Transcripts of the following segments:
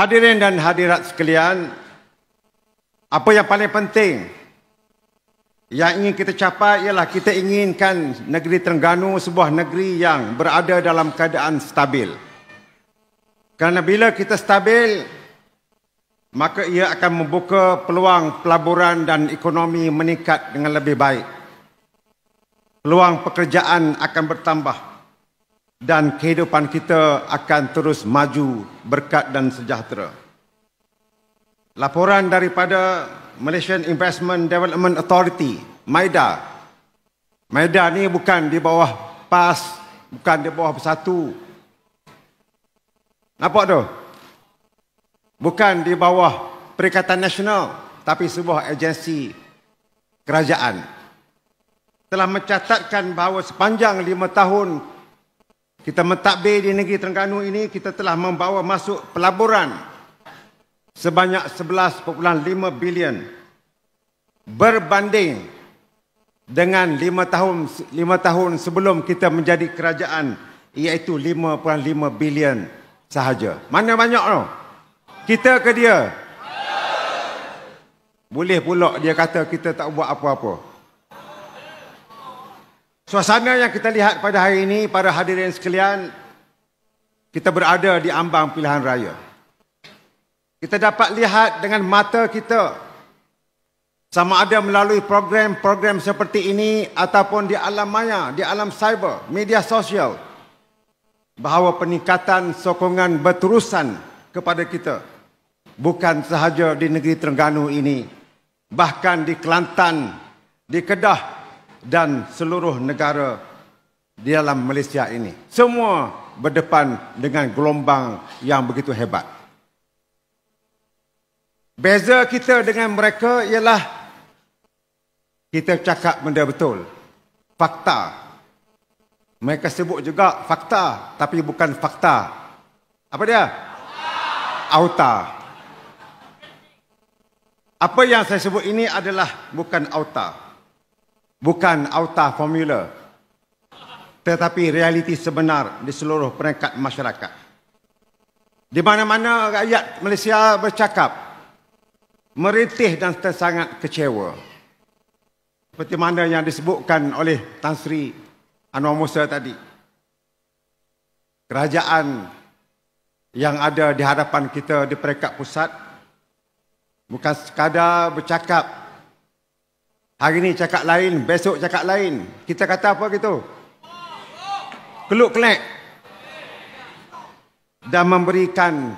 Hadirin dan hadirat sekalian, apa yang paling penting yang ingin kita capai ialah kita inginkan negeri Terengganu sebuah negeri yang berada dalam keadaan stabil. Kerana bila kita stabil, maka ia akan membuka peluang pelaburan dan ekonomi meningkat dengan lebih baik. Peluang pekerjaan akan bertambah dan kehidupan kita akan terus maju berkat dan sejahtera. Laporan daripada Malaysian Investment Development Authority, MAIDA. MAIDA ni bukan di bawah PAS, bukan di bawah Bersatu. Nampak tu? Bukan di bawah Perikatan Nasional, tapi sebuah agensi kerajaan telah mencatatkan bahawa sepanjang lima tahun kita mentadbir di negeri Terengganu ini kita telah membawa masuk pelaburan sebanyak 11.5 bilion berbanding dengan 5 tahun 5 tahun sebelum kita menjadi kerajaan iaitu 5.5 bilion sahaja. Mana banyak tu? Kita ke dia? Boleh pula dia kata kita tak buat apa-apa. Suasana yang kita lihat pada hari ini, para hadirin sekalian, kita berada di ambang pilihan raya. Kita dapat lihat dengan mata kita, sama ada melalui program-program seperti ini ataupun di alam maya, di alam cyber, media sosial, bahawa peningkatan sokongan berterusan kepada kita, bukan sahaja di negeri Terengganu ini, bahkan di Kelantan, di Kedah, dan seluruh negara di dalam Malaysia ini. Semua berdepan dengan gelombang yang begitu hebat. Beza kita dengan mereka ialah kita cakap benda betul. Fakta. Mereka sebut juga fakta tapi bukan fakta. Apa dia? Auta. Apa yang saya sebut ini adalah bukan auta. Auta bukan auta formula tetapi realiti sebenar di seluruh peringkat masyarakat. Di mana-mana rakyat Malaysia bercakap meritih dan sangat kecewa. Seperti mana yang disebutkan oleh Tan Sri Anwar Musa tadi. Kerajaan yang ada di hadapan kita di peringkat pusat bukan sekadar bercakap Hari ni cakap lain, besok cakap lain. Kita kata apa gitu? Keluk kelek. Dan memberikan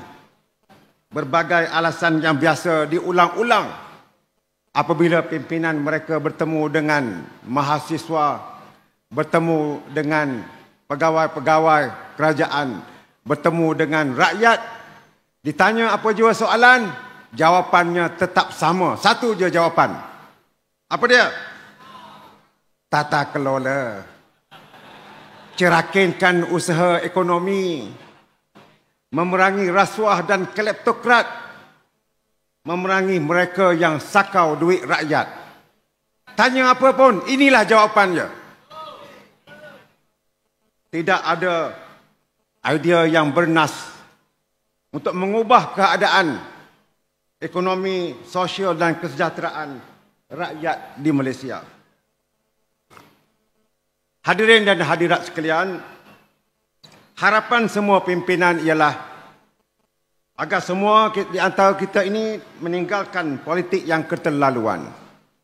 berbagai alasan yang biasa diulang-ulang apabila pimpinan mereka bertemu dengan mahasiswa, bertemu dengan pegawai-pegawai kerajaan, bertemu dengan rakyat. Ditanya apa jua soalan, jawapannya tetap sama. Satu je Jawapan. Apa dia? Tata kelola. Cerakinkan usaha ekonomi. Memerangi rasuah dan kleptokrat. Memerangi mereka yang sakau duit rakyat. Tanya apa pun, inilah jawapannya. Tidak ada idea yang bernas untuk mengubah keadaan ekonomi, sosial dan kesejahteraan rakyat di Malaysia. Hadirin dan hadirat sekalian, harapan semua pimpinan ialah agar semua di antara kita ini meninggalkan politik yang keterlaluan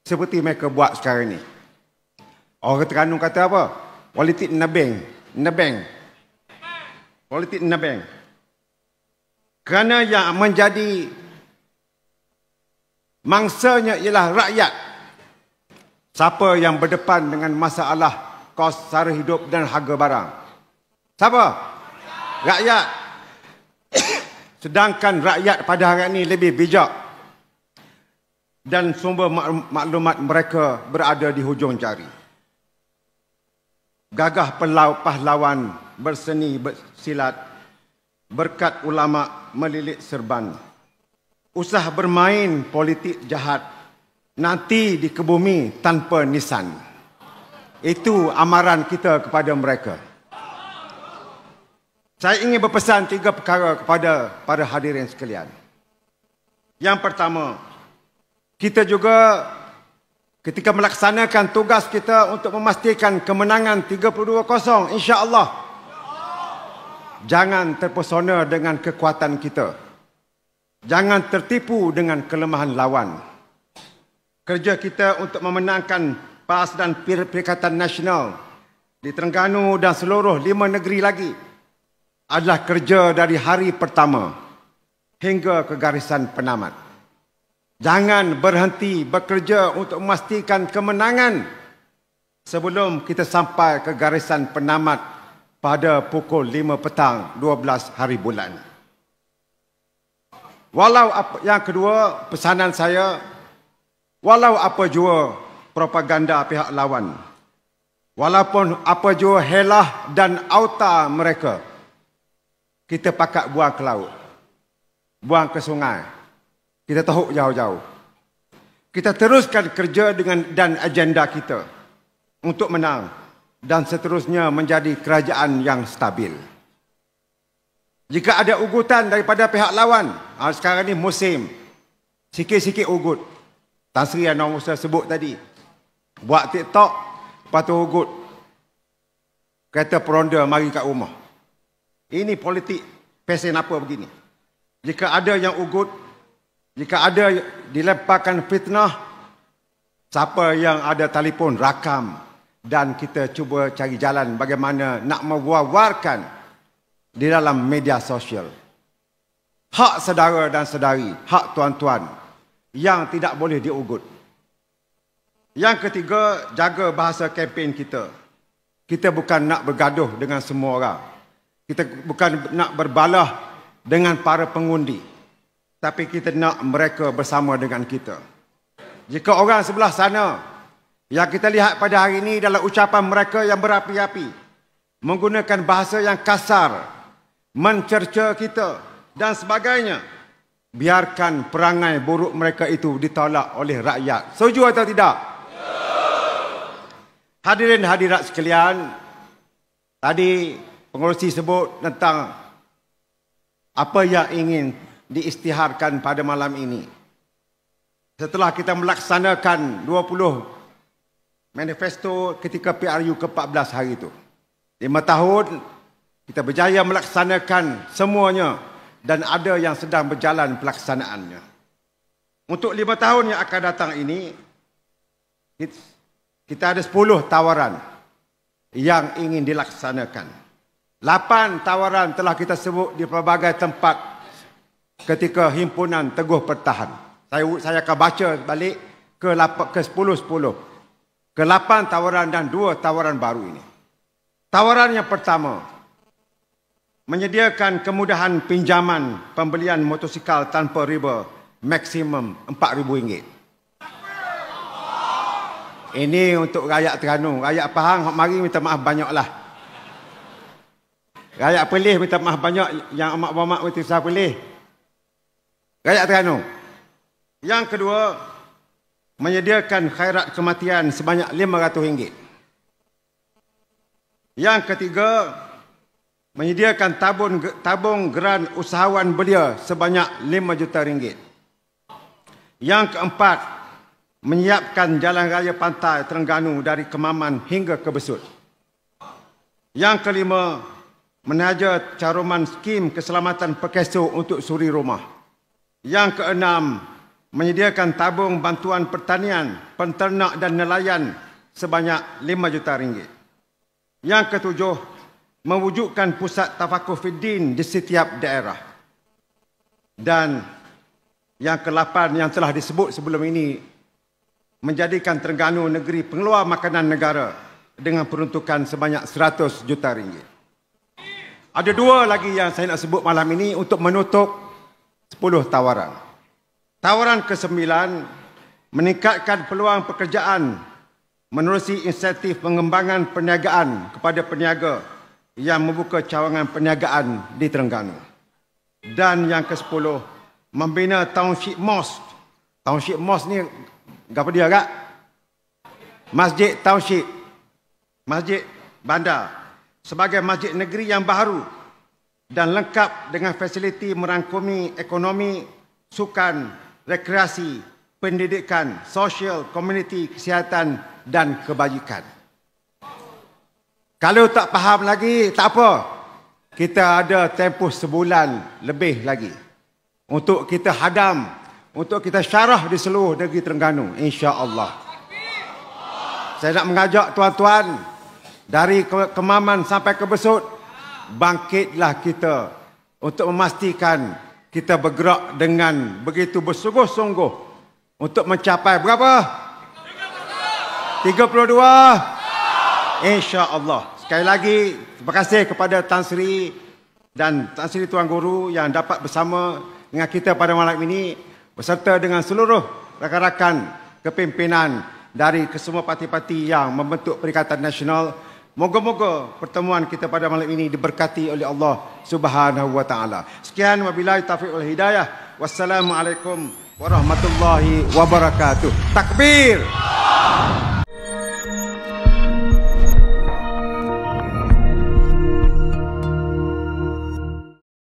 seperti mereka buat sekarang ini. Orang Terengganu kata apa? Politik nebeng, nebeng. Politik nebeng. Kerana yang menjadi mangsanya ialah rakyat. Siapa yang berdepan dengan masalah kos sara hidup dan harga barang? Siapa? Rakyat. Sedangkan rakyat pada hari ini lebih bijak dan sumber maklumat mereka berada di hujung jari. Gagah pahlawan berseni bersilat berkat ulama melilit serban usah bermain politik jahat nanti di kebumi tanpa nisan. Itu amaran kita kepada mereka. Saya ingin berpesan tiga perkara kepada para hadirin sekalian. Yang pertama, kita juga ketika melaksanakan tugas kita untuk memastikan kemenangan 32-0, insya Allah, jangan terpesona dengan kekuatan Kita Jangan tertipu dengan kelemahan lawan. Kerja kita untuk memenangkan PAS dan Perikatan Nasional di Terengganu dan seluruh lima negeri lagi adalah kerja dari hari pertama hingga ke garisan penamat. Jangan berhenti bekerja untuk memastikan kemenangan sebelum kita sampai ke garisan penamat pada pukul 5 petang 12 hari bulan. Walau apa yang kedua pesanan saya walau apa jua propaganda pihak lawan walaupun apa jua helah dan auta mereka kita pakat buang ke laut buang ke sungai kita tahu jauh-jauh kita teruskan kerja dengan dan agenda kita untuk menang dan seterusnya menjadi kerajaan yang stabil jika ada ugutan daripada pihak lawan, ha, sekarang ni musim. Sikit-sikit ugut. Tan Sri yang Nur Musa sebut tadi. Buat TikTok, lepas tu ugut. Kata peronda mari kat rumah. Ini politik pesen apa begini. Jika ada yang ugut, jika ada dilemparkan fitnah, siapa yang ada telefon rakam dan kita cuba cari jalan bagaimana nak mewawarkan di dalam media sosial. Hak saudara dan saudari, hak tuan-tuan yang tidak boleh diugut. Yang ketiga, jaga bahasa kempen kita. Kita bukan nak bergaduh dengan semua orang. Kita bukan nak berbalah dengan para pengundi. Tapi kita nak mereka bersama dengan kita. Jika orang sebelah sana yang kita lihat pada hari ini dalam ucapan mereka yang berapi-api menggunakan bahasa yang kasar, mencerca kita dan sebagainya. Biarkan perangai buruk mereka itu ditolak oleh rakyat. Setuju atau tidak? Ya. Hadirin hadirat sekalian, tadi pengurusi sebut tentang apa yang ingin diistiharkan pada malam ini. Setelah kita melaksanakan 20 manifesto ketika PRU ke-14 hari itu. 5 tahun kita berjaya melaksanakan semuanya dan ada yang sedang berjalan pelaksanaannya. Untuk lima tahun yang akan datang ini, kita ada sepuluh tawaran yang ingin dilaksanakan. Lapan tawaran telah kita sebut di pelbagai tempat ketika himpunan Teguh Pertahan. Saya, saya akan baca balik ke sepuluh-sepuluh. Ke lapan tawaran dan dua tawaran baru ini. Tawaran yang pertama, menyediakan kemudahan pinjaman pembelian motosikal tanpa riba maksimum RM4,000. Ini untuk rakyat Terengganu. Rakyat Pahang, hok mari minta maaf banyaklah. Rakyat Pelih minta maaf banyak yang amat bermak mesti saya pilih. Rakyat Terengganu. Yang kedua, menyediakan khairat kematian sebanyak RM500. Yang ketiga, menyediakan tabung tabung geran usahawan belia sebanyak 5 juta ringgit. Yang keempat, menyiapkan jalan raya pantai Terengganu dari Kemaman hingga ke Besut. Yang kelima, menaja caruman skim keselamatan pekeso untuk suri rumah. Yang keenam, menyediakan tabung bantuan pertanian, penternak dan nelayan sebanyak 5 juta ringgit. Yang ketujuh, mewujudkan pusat tafakur fiddin di setiap daerah. Dan yang ke-8 yang telah disebut sebelum ini menjadikan Terengganu negeri pengeluar makanan negara dengan peruntukan sebanyak 100 juta ringgit. Ada dua lagi yang saya nak sebut malam ini untuk menutup 10 tawaran. Tawaran ke-9 meningkatkan peluang pekerjaan menerusi insentif pengembangan perniagaan kepada peniaga yang membuka cawangan perniagaan di Terengganu. Dan yang ke-10, membina Township Mosque. Township Mosque ni apa dia agak? Masjid Township. Masjid Bandar. Sebagai masjid negeri yang baru dan lengkap dengan fasiliti merangkumi ekonomi, sukan, rekreasi, pendidikan, sosial, komuniti, kesihatan dan kebajikan. Kalau tak faham lagi, tak apa. Kita ada tempoh sebulan lebih lagi. Untuk kita hadam. Untuk kita syarah di seluruh negeri Terengganu. Insya Allah. Saya nak mengajak tuan-tuan. Dari kemaman sampai ke besut. Bangkitlah kita. Untuk memastikan kita bergerak dengan begitu bersungguh-sungguh. Untuk mencapai berapa? 32. 32. InsyaAllah. Sekali lagi, terima kasih kepada Tan Sri dan Tan Sri Tuan Guru yang dapat bersama dengan kita pada malam ini berserta dengan seluruh rakan-rakan kepimpinan dari kesemua parti-parti yang membentuk Perikatan Nasional. Moga-moga pertemuan kita pada malam ini diberkati oleh Allah Subhanahu Wa Taala. Sekian wabillahi taufiq wal hidayah. Wassalamualaikum warahmatullahi wabarakatuh. Takbir. Allah.